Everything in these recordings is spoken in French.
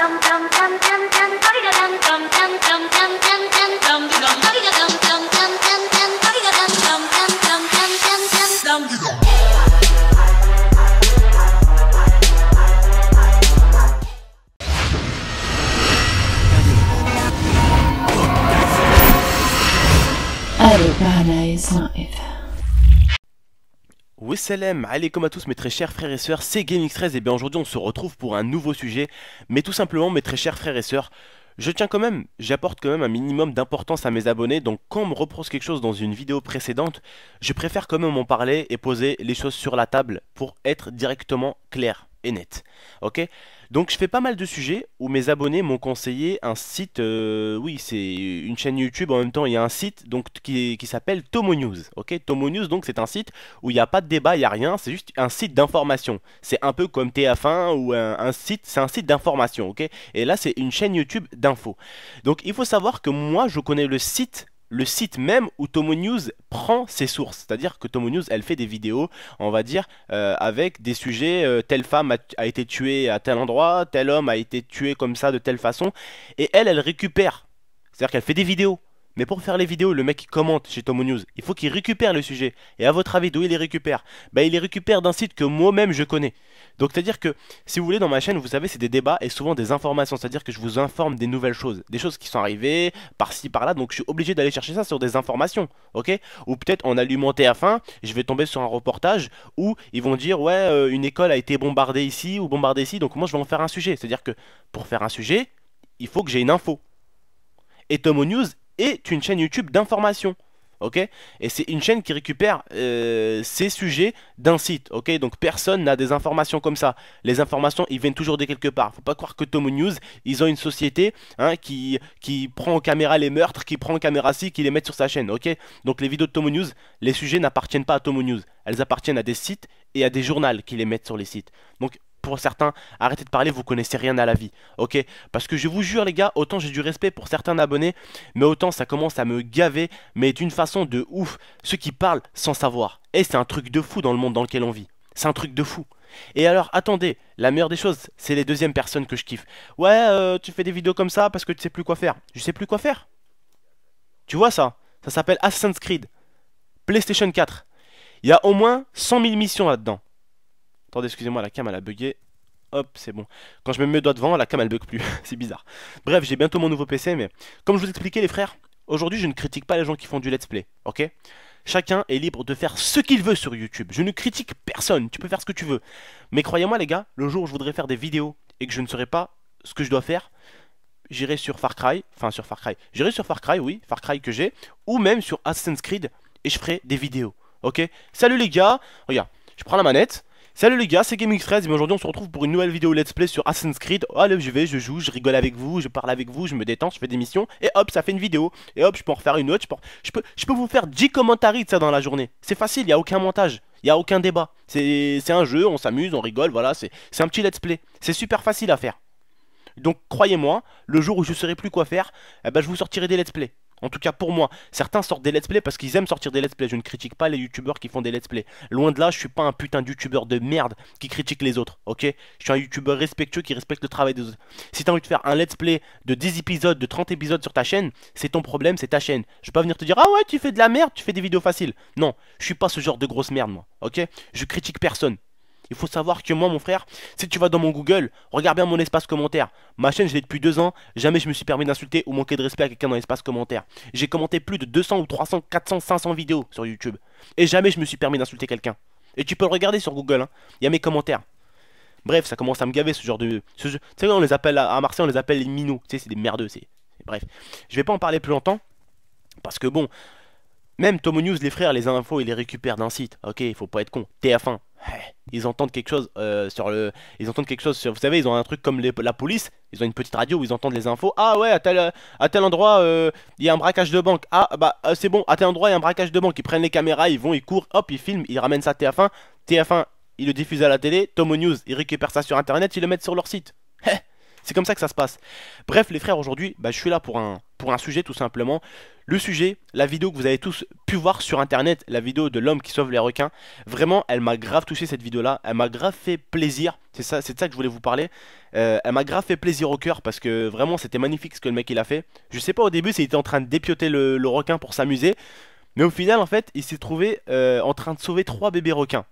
dum dum dum dum allez comme à tous mes très chers frères et sœurs, c'est GameX13 et bien aujourd'hui on se retrouve pour un nouveau sujet, mais tout simplement mes très chers frères et sœurs, je tiens quand même, j'apporte quand même un minimum d'importance à mes abonnés, donc quand on me repose quelque chose dans une vidéo précédente, je préfère quand même en parler et poser les choses sur la table pour être directement clair et net, ok donc je fais pas mal de sujets où mes abonnés m'ont conseillé un site, euh, oui c'est une chaîne YouTube en même temps il y a un site donc qui, s'appelle Tomo News. Ok, Tomo News donc c'est un site où il n'y a pas de débat, il n'y a rien, c'est juste un site d'information. C'est un peu comme TF1 ou un, site, c'est un site d'information, ok. Et là c'est une chaîne YouTube d'info. Donc il faut savoir que moi je connais le site le site même où TomoNews prend ses sources. C'est-à-dire que TomoNews News, elle fait des vidéos, on va dire, euh, avec des sujets, euh, telle femme a, été tuée à tel endroit, tel homme a été tué comme ça, de telle façon. Et elle, elle récupère. C'est-à-dire qu'elle fait des vidéos. Mais pour faire les vidéos, le mec qui commente chez TomoNews, il faut qu'il récupère le sujet. Et à votre avis, d'où il les récupère Bah, il les récupère d'un site que moi-même je connais. Donc c'est-à-dire que si vous voulez dans ma chaîne, vous savez, c'est des débats et souvent des informations, c'est-à-dire que je vous informe des nouvelles choses, des choses qui sont arrivées par-ci par-là, donc je suis obligé d'aller chercher ça sur des informations, ok Ou peut-être en alimenté à 1 je vais tomber sur un reportage où ils vont dire ouais euh, une école a été bombardée ici ou bombardée ici, donc moi je vais en faire un sujet, c'est-à-dire que pour faire un sujet, il faut que j'ai une info. Et Tomo News est une chaîne YouTube d'informations ok Et c'est une chaîne qui récupère euh, ces sujets d'un site, ok Donc personne n'a des informations comme ça. Les informations, ils viennent toujours de quelque part. Faut pas croire que Tomo News, ils ont une société hein, qui, qui prend en caméra les meurtres, qui prend en caméra ci, qui les met sur sa chaîne, ok Donc les vidéos de Tomo News, les sujets n'appartiennent pas à Tomo News. Elles appartiennent à des sites et à des journaux qui les mettent sur les sites. Donc pour certains, arrêtez de parler, vous connaissez rien à la vie, ok Parce que je vous jure les gars, autant j'ai du respect pour certains abonnés, mais autant ça commence à me gaver, mais d'une façon de ouf, ceux qui parlent sans savoir. Et c'est un truc de fou dans le monde dans lequel on vit, c'est un truc de fou. Et alors, attendez, la meilleure des choses, c'est les deuxièmes personnes que je kiffe. Ouais, euh, tu fais des vidéos comme ça parce que tu sais plus quoi faire. Je sais plus quoi faire. Tu vois ça Ça s'appelle Assassin's Creed. PlayStation 4. Il y a au moins 100 000 missions là-dedans. Attendez, excusez-moi, la cam elle a bugué. Hop, c'est bon. Quand je me mets mes doigts devant, la cam elle bug plus. c'est bizarre. Bref, j'ai bientôt mon nouveau PC, mais comme je vous expliquais, les frères, aujourd'hui je ne critique pas les gens qui font du let's play, ok Chacun est libre de faire ce qu'il veut sur YouTube. Je ne critique personne, tu peux faire ce que tu veux. Mais croyez-moi, les gars, le jour où je voudrais faire des vidéos et que je ne saurais pas ce que je dois faire, j'irai sur Far Cry, enfin sur Far Cry, j'irai sur Far Cry, oui, Far Cry que j'ai, ou même sur Assassin's Creed et je ferai des vidéos, ok Salut les gars, regarde, je prends la manette Salut les gars, c'est GameX13 et aujourd'hui on se retrouve pour une nouvelle vidéo let's play sur Assassin's Creed. Oh, allez, je vais, je joue, je rigole avec vous, je parle avec vous, je me détends, je fais des missions et hop, ça fait une vidéo. Et hop, je peux en refaire une autre, je peux, je peux, vous faire 10 commentaires de ça dans la journée. C'est facile, il n'y a aucun montage, il n'y a aucun débat. C'est un jeu, on s'amuse, on rigole, voilà, c'est un petit let's play. C'est super facile à faire. Donc croyez-moi, le jour où je ne saurai plus quoi faire, eh ben, je vous sortirai des let's play. En tout cas pour moi, certains sortent des let's play parce qu'ils aiment sortir des let's play. Je ne critique pas les youtubeurs qui font des let's play. Loin de là, je suis pas un putain de youtubeur de merde qui critique les autres, ok Je suis un youtubeur respectueux qui respecte le travail des autres. Si t'as envie de faire un let's play de 10 épisodes, de 30 épisodes sur ta chaîne, c'est ton problème, c'est ta chaîne. Je vais pas venir te dire ah ouais, tu fais de la merde, tu fais des vidéos faciles. Non, je suis pas ce genre de grosse merde moi, ok Je critique personne. Il faut savoir que moi, mon frère, si tu vas dans mon Google, regarde bien mon espace commentaire. Ma chaîne, je l'ai depuis deux ans. Jamais je me suis permis d'insulter ou manquer de respect à quelqu'un dans l'espace commentaire. J'ai commenté plus de 200 ou 300, 400, 500 vidéos sur YouTube. Et jamais je me suis permis d'insulter quelqu'un. Et tu peux le regarder sur Google, hein. il y a mes commentaires. Bref, ça commence à me gaver ce genre de. Ce... Tu sais, on les appelle à Marseille, on les appelle les minots. Tu sais, c'est des merdeux. Bref, je vais pas en parler plus longtemps. Parce que bon, même Tomo News, les frères, les infos, ils les récupèrent d'un site. Ok, il faut pas être con. TF1. Ils entendent quelque chose euh, sur le. Ils entendent quelque chose sur. Vous savez, ils ont un truc comme la police. Ils ont une petite radio où ils entendent les infos. Ah ouais, à tel, à tel endroit, euh, il y a un braquage de banque. Ah bah euh, c'est bon, à tel endroit, il y a un braquage de banque. Ils prennent les caméras, ils vont, ils courent, hop, ils filment, ils ramènent ça à TF1. TF1, ils le diffusent à la télé. Tomo News, ils récupèrent ça sur internet, ils le mettent sur leur site. C'est comme ça que ça se passe. Bref, les frères, aujourd'hui, bah, je suis là pour un, pour un sujet tout simplement. Le sujet, la vidéo que vous avez tous pu voir sur internet, la vidéo de l'homme qui sauve les requins, vraiment, elle m'a grave touché cette vidéo-là, elle m'a grave fait plaisir, c'est ça, c'est ça que je voulais vous parler. Euh, elle m'a grave fait plaisir au cœur parce que vraiment, c'était magnifique ce que le mec il a fait. Je sais pas au début s'il était en train de dépioter le, requin pour s'amuser, mais au final, en fait, il s'est trouvé euh, en train de sauver trois bébés requins.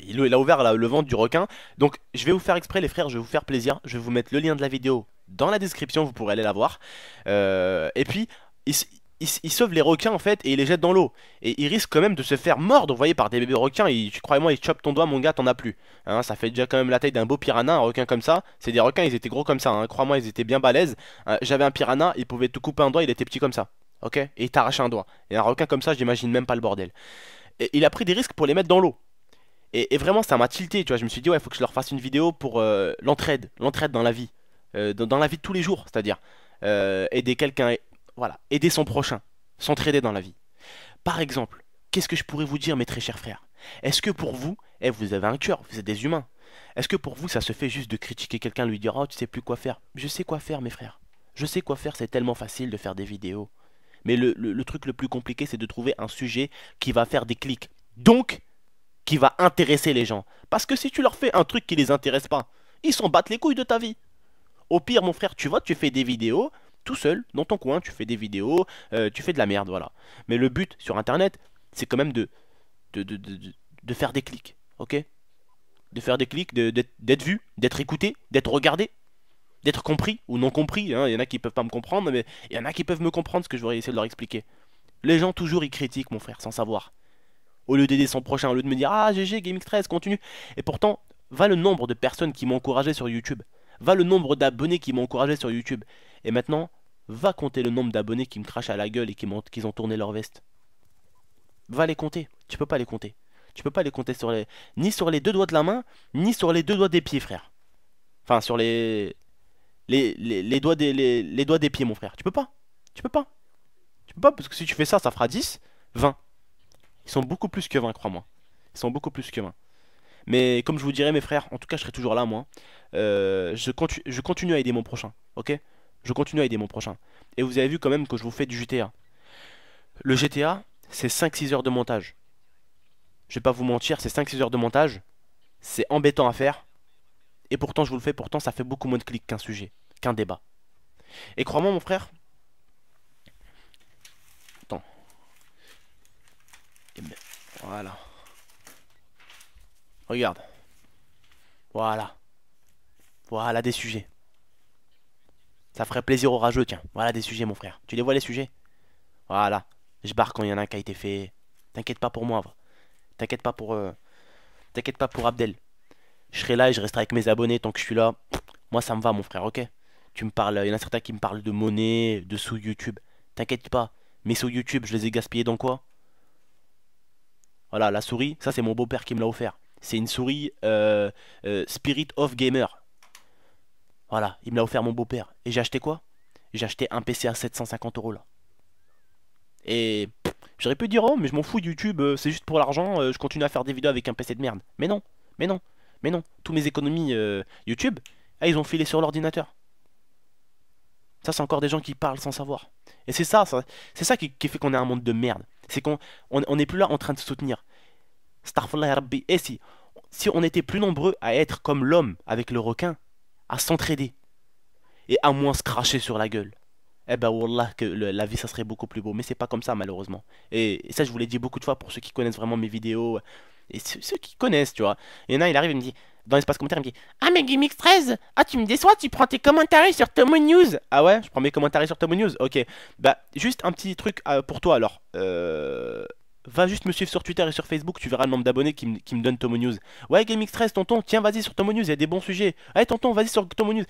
Il, a ouvert le ventre du requin. Donc je vais vous faire exprès les frères, je vais vous faire plaisir. Je vais vous mettre le lien de la vidéo dans la description, vous pourrez aller la voir. Euh, et puis, il, sauve les requins en fait et il les jette dans l'eau. Et il risque quand même de se faire mordre, vous voyez, par des bébés requins. Croyez-moi, il chope ton doigt, mon gars, t'en as plus. Hein, ça fait déjà quand même la taille d'un beau piranha, un requin comme ça. C'est des requins, ils étaient gros comme ça. Hein. Crois-moi, ils étaient bien balèzes. Euh, j'avais un piranha, il pouvait te couper un doigt, il était petit comme ça. Ok Et il t'arrachait un doigt. Et un requin comme ça, j'imagine même pas le bordel. Et il a pris des risques pour les mettre dans l'eau. Et, vraiment, ça m'a tilté, tu vois. Je me suis dit, ouais, il faut que je leur fasse une vidéo pour euh, l'entraide, l'entraide dans la vie, euh, dans, la vie de tous les jours, c'est-à-dire euh, aider quelqu'un, voilà, aider son prochain, s'entraider dans la vie. Par exemple, qu'est-ce que je pourrais vous dire, mes très chers frères Est-ce que pour vous, eh, vous avez un cœur, vous êtes des humains, est-ce que pour vous, ça se fait juste de critiquer quelqu'un, lui dire, oh, tu sais plus quoi faire Je sais quoi faire, mes frères. Je sais quoi faire, c'est tellement facile de faire des vidéos. Mais le truc le plus compliqué, c'est de trouver un sujet qui va faire des clics. Donc, qui va intéresser les gens. Parce que si tu leur fais un truc qui les intéresse pas, ils s'en battent les couilles de ta vie. Au pire, mon frère, tu vois, tu fais des vidéos tout seul, dans ton coin, tu fais des vidéos, euh, tu fais de la merde, voilà. Mais le but sur Internet, c'est quand même de de, de, faire des clics, ok De faire des clics, d'être vu, d'être écouté, d'être regardé, d'être compris ou non compris. Hein. Il y en a qui peuvent pas me comprendre, mais il y en a qui peuvent me comprendre ce que je voudrais essayer de leur expliquer. Les gens toujours y critiquent, mon frère, sans savoir. Au lieu d'aider son prochain, au lieu de me dire Ah GG GameX13 continue Et pourtant, va le nombre de personnes qui m'ont encouragé sur YouTube Va le nombre d'abonnés qui m'ont encouragé sur YouTube Et maintenant, va compter le nombre d'abonnés qui me crachent à la gueule et qui, ont, ont tourné leur veste Va les compter, tu peux pas les compter Tu peux pas les compter sur les... ni sur les deux doigts de la main, ni sur les deux doigts des pieds frère Enfin sur les... Les, les, doigts des, les, les, doigts des pieds, mon frère. Tu peux pas. Tu peux pas. Tu peux pas, parce que si tu fais ça, ça fera 10, 20. Ils sont beaucoup plus que 20, crois-moi. Ils sont beaucoup plus que 20. Mais comme je vous dirais, mes frères, en tout cas, je serai toujours là, moi. Euh, je, continue, je continue à aider mon prochain, ok Je continue à aider mon prochain. Et vous avez vu quand même que je vous fais du GTA. Le GTA, c'est 5-6 heures de montage. Je vais pas vous mentir, c'est 5-6 heures de montage. C'est embêtant à faire. Et pourtant, je vous le fais, pourtant, ça fait beaucoup moins de clics qu'un sujet, qu'un débat. Et crois-moi, mon frère, Voilà. Regarde. Voilà. Voilà des sujets. Ça ferait plaisir au rageux, tiens. Voilà des sujets, mon frère. Tu les vois, les sujets Voilà. Je barre quand il y en a un qui a été fait. T'inquiète pas pour moi, T'inquiète pas pour... Euh, t'inquiète pas pour Abdel. Je serai là et je resterai avec mes abonnés tant que je suis là. Moi, ça me va, mon frère, ok Tu me parles... Il y en a certains qui me parlent de monnaie, de sous YouTube. T'inquiète pas. Mes sous YouTube, je les ai gaspillés dans quoi voilà, la souris, ça c'est mon beau-père qui me l'a offert. C'est une souris euh, euh, Spirit of Gamer. Voilà, il me l'a offert mon beau-père. Et j'ai acheté quoi J'ai acheté un PC à 750 euros là. Et j'aurais pu dire, oh, mais je m'en fous YouTube, euh, c'est juste pour l'argent, je continue à faire des vidéos avec un PC de merde. Mais non, mais non, mais non. Tous mes économies YouTube, ah, ils ont filé sur l'ordinateur. Ça, c'est encore des gens qui parlent sans savoir. Et c'est ça, c'est ça qui, qui fait qu'on est un monde de merde. C'est qu'on on n'est plus là en train de soutenir se soutenir. Et eh, si, si on était plus nombreux à être comme l'homme avec le requin, à s'entraider et à moins se cracher sur la gueule, eh ben wallah que la vie ça serait beaucoup plus beau. Mais c'est pas comme ça malheureusement. Et, ça je vous l'ai dit beaucoup de fois pour ceux qui connaissent vraiment mes vidéos et ceux, qui connaissent, tu vois. Il y en a, il arrive il me dit dans l'espace commentaire, il me dit Ah, mais gamex 13 Ah, tu me déçois, tu prends tes commentaires sur Tomo News Ah ouais, je prends mes commentaires sur Tomo News Ok. Bah, juste un petit truc euh, pour toi alors. Euh, va juste me suivre sur Twitter et sur Facebook, tu verras le nombre d'abonnés qui, qui, me donne Tomo News. Ouais, GameX13, tonton, tiens, vas-y sur Tomo News, il y a des bons sujets. Ouais, tonton, vas-y sur Tomo News.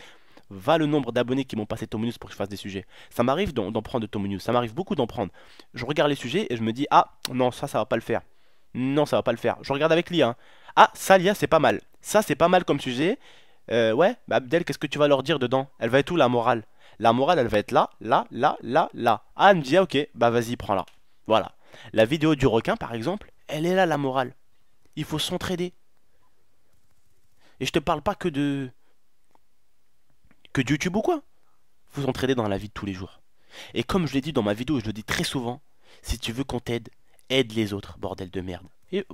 Va le nombre d'abonnés qui m'ont passé Tomo News pour que je fasse des sujets. Ça m'arrive d'en prendre de Tomo News, ça m'arrive beaucoup d'en prendre. Je regarde les sujets et je me dis, ah, non, ça, ça va pas le faire. Non, ça va pas le faire. Je regarde avec l'IA. Hein. Ah, ça, l'IA, c'est pas mal. Ça, c'est pas mal comme sujet. Euh, ouais, bah, Abdel, qu'est-ce que tu vas leur dire dedans Elle va être où la morale La morale, elle va être là, là, là, là, là. Ah, elle me dit, ok, bah vas-y, prends-la. Voilà. La vidéo du requin, par exemple, elle est là, la morale. Il faut s'entraider. Et je te parle pas que de. que de YouTube ou quoi. Vous entraidez dans la vie de tous les jours. Et comme je l'ai dit dans ma vidéo, je le dis très souvent, si tu veux qu'on t'aide, aide les autres, bordel de merde. Et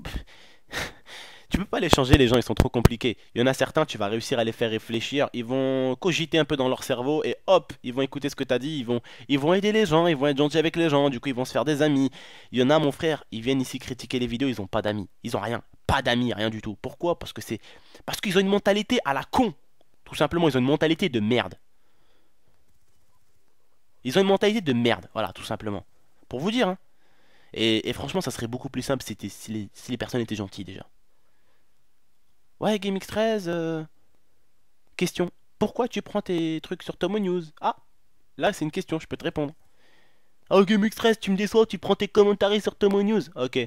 peux pas les changer, les gens, ils sont trop compliqués. Il y en a certains, tu vas réussir à les faire réfléchir, ils vont cogiter un peu dans leur cerveau et hop, ils vont écouter ce que tu as dit, ils vont, ils vont aider les gens, ils vont être gentils avec les gens, du coup, ils vont se faire des amis. Il y en a, mon frère, ils viennent ici critiquer les vidéos, ils ont pas d'amis, ils ont rien, pas d'amis, rien du tout. Pourquoi Parce que c'est parce qu'ils ont une mentalité à la con. Tout simplement, ils ont une mentalité de merde. Ils ont une mentalité de merde, voilà, tout simplement. Pour vous dire, hein. Et, franchement, ça serait beaucoup plus simple si les personnes étaient gentilles déjà. Ouais, GameX13, euh, question. Pourquoi tu prends tes trucs sur Tomo News Ah, là c'est une question, je peux te répondre. Oh, GameX13, tu me déçois, tu prends tes commentaires sur Tomo News Ok,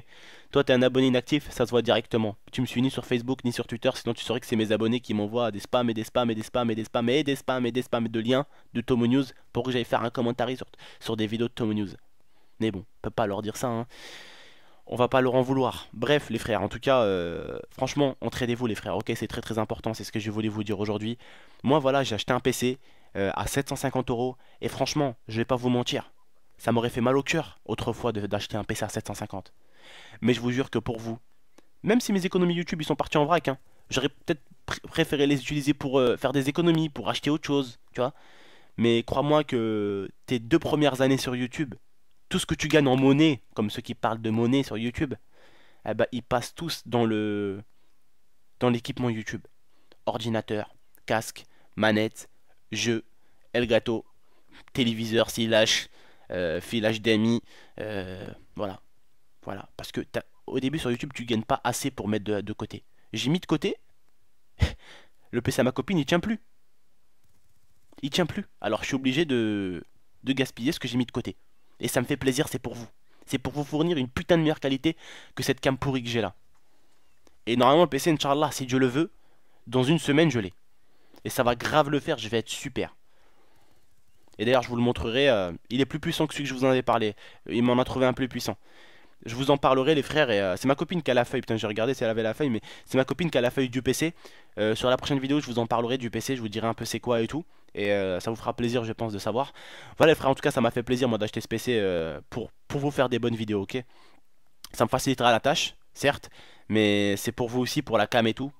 toi t'es un abonné inactif, ça se voit directement. Tu me suis ni sur Facebook ni sur Twitter, sinon tu saurais que c'est mes abonnés qui m'envoient des spams et des spams et des spams et des spams et des spams et des spams de liens de Tomo News pour que j'aille faire un commentaire sur, sur des vidéos de Tomo News. Mais bon, on peut pas leur dire ça, hein on va pas leur en vouloir. Bref, les frères, en tout cas, euh, franchement, entraidez-vous, les frères. Ok, c'est très très important, c'est ce que je voulais vous dire aujourd'hui. Moi, voilà, j'ai acheté un PC euh, à 750 euros et franchement, je vais pas vous mentir, ça m'aurait fait mal au cœur autrefois d'acheter un PC à 750. Mais je vous jure que pour vous, même si mes économies YouTube ils sont partis en vrac, hein, j'aurais peut-être préféré les utiliser pour euh, faire des économies, pour acheter autre chose, tu vois. Mais crois-moi que tes deux premières années sur YouTube, tout ce que tu gagnes en monnaie, comme ceux qui parlent de monnaie sur YouTube, eh ben, ils passent tous dans le dans l'équipement YouTube. Ordinateur, casque, manette, jeu, Elgato, téléviseur filage, lâche, filage d'amis, euh, voilà. Voilà, parce que au début sur YouTube, tu gagnes pas assez pour mettre de, côté. J'ai mis de côté, le PC à ma copine, il tient plus. Il tient plus. Alors je suis obligé de, de gaspiller ce que j'ai mis de côté. Et ça me fait plaisir, c'est pour vous. C'est pour vous fournir une putain de meilleure qualité que cette cam pourrie que j'ai là. Et normalement, le PC, Inch'Allah, si Dieu le veut, dans une semaine, je l'ai. Et ça va grave le faire, je vais être super. Et d'ailleurs, je vous le montrerai. Euh, il est plus puissant que celui que je vous en avais parlé. Il m'en a trouvé un plus puissant. Je vous en parlerai les frères et euh, c'est ma copine qui a la feuille, putain j'ai regardé si elle avait la feuille mais c'est ma copine qui a la feuille du PC. Euh, sur la prochaine vidéo je vous en parlerai du PC, je vous dirai un peu c'est quoi et tout. Et euh, ça vous fera plaisir je pense de savoir. Voilà les frères en tout cas ça m'a fait plaisir moi d'acheter ce PC pour, pour vous faire des bonnes vidéos ok. Ça me facilitera la tâche certes mais c'est pour vous aussi pour la cam et tout.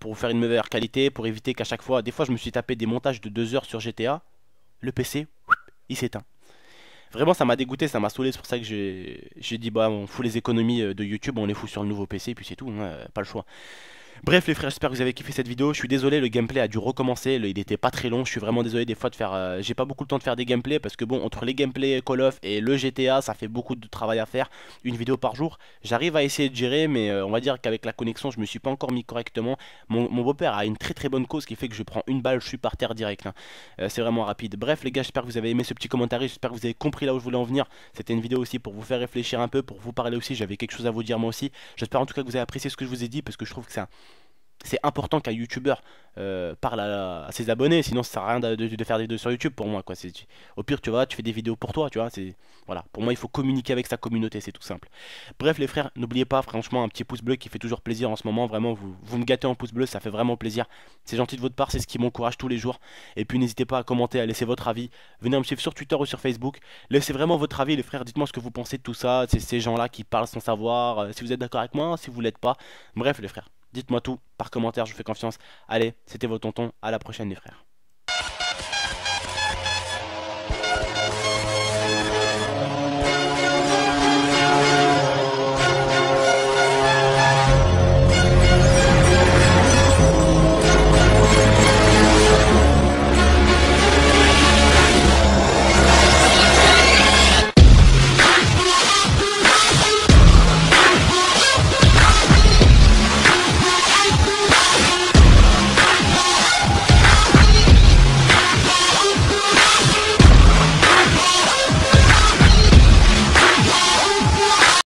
pour vous faire une meilleure qualité, pour éviter qu'à chaque fois, des fois je me suis tapé des montages de 2 heures sur GTA, le PC, il s'éteint. Vraiment, ça m'a dégoûté, ça m'a saoulé. C'est pour ça que j'ai dit, bah, on fout les économies euh, de YouTube, on les fout sur le nouveau PC, et puis c'est tout, hein, euh, pas le choix. Bref les frères, j'espère que vous avez kiffé cette vidéo. Je suis désolé, le gameplay a dû recommencer, il était pas très long. Je suis vraiment désolé des fois de faire... Euh, j'ai pas beaucoup le temps de faire des gameplays parce que bon, entre les gameplays Call of et le GTA, ça fait beaucoup de travail à faire. Une vidéo par jour, j'arrive à essayer de gérer, mais euh, on va dire qu'avec la connexion, je me suis pas encore mis correctement. Mon, beau-père a une très très bonne cause qui fait que je prends une balle, je suis par terre direct. Hein. Euh, c'est vraiment rapide. Bref les gars, j'espère que vous avez aimé ce petit commentaire, j'espère que vous avez compris là où je voulais en venir. C'était une vidéo aussi pour vous faire réfléchir un peu, pour vous parler aussi. J'avais quelque chose à vous dire moi aussi. J'espère en tout cas que vous avez apprécié ce que je vous ai dit parce que je trouve que c'est c'est important qu'un youtubeur euh, parle à, ses abonnés, sinon ça sert à rien de, faire des vidéos sur YouTube pour moi. Quoi. au pire, tu vois, tu fais des vidéos pour toi, tu vois. Voilà. Pour moi, il faut communiquer avec sa communauté, c'est tout simple. Bref, les frères, n'oubliez pas, franchement, un petit pouce bleu qui fait toujours plaisir en ce moment. Vraiment, vous, vous me gâtez en pouce bleu, ça fait vraiment plaisir. C'est gentil de votre part, c'est ce qui m'encourage tous les jours. Et puis, n'hésitez pas à commenter, à laisser votre avis. Venez me suivre sur Twitter ou sur Facebook. Laissez vraiment votre avis, les frères. Dites-moi ce que vous pensez de tout ça. C'est ces gens-là qui parlent sans savoir. Euh, si vous êtes d'accord avec moi, si vous l'êtes pas. Bref, les frères. Dites-moi tout par commentaire, je vous fais confiance. Allez, c'était vos tontons, à la prochaine les frères.